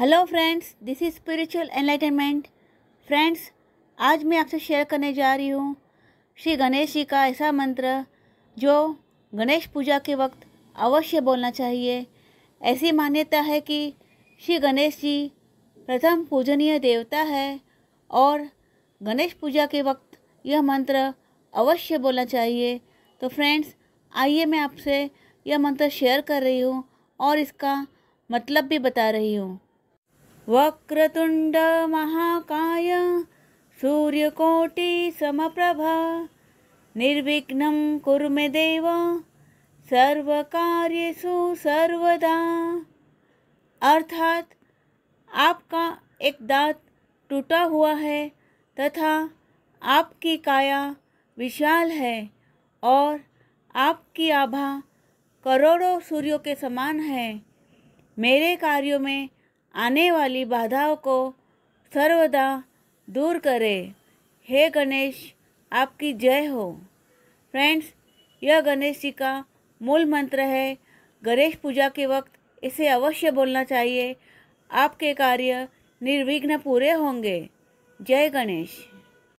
hello friends this is spiritual enlightenment friends आज मैं आपसे शेयर करने जा रही हूँ श्री गणेश जी का ऐसा मंत्र जो गणेश पूजा के वक्त अवश्य बोलना चाहिए ऐसी मान्यता है कि श्री गणेश जी प्रथम पूजनीय देवता है और गणेश पूजा के वक्त यह मंत्र अवश्य बोलना चाहिए तो फ्रेंड्स आइए मैं आपसे यह मंत्र शेयर कर रही हूँ और इसका मतलब भी बता रही हूँ महाकाय सूर्यकोटि सूर्यकोटिसमप्रभा निर्विघ्नं कुरु मे देव सर्वकार्येषु सर्वदा अर्थात आपका एक दांत टूटा हुआ है तथा आपकी काया विशाल है और आपकी आभा करोड़ों सूर्यों के समान है मेरे कार्यों में आने वाली बाधाओं को सर्वदा दूर करें हे गणेश आपकी जय हो फ्रेंड्स यह गणेश जी का मूल मंत्र है गणेश पूजा के वक्त इसे अवश्य बोलना चाहिए आपके कार्य निर्विघ्न पूरे होंगे जय गणेश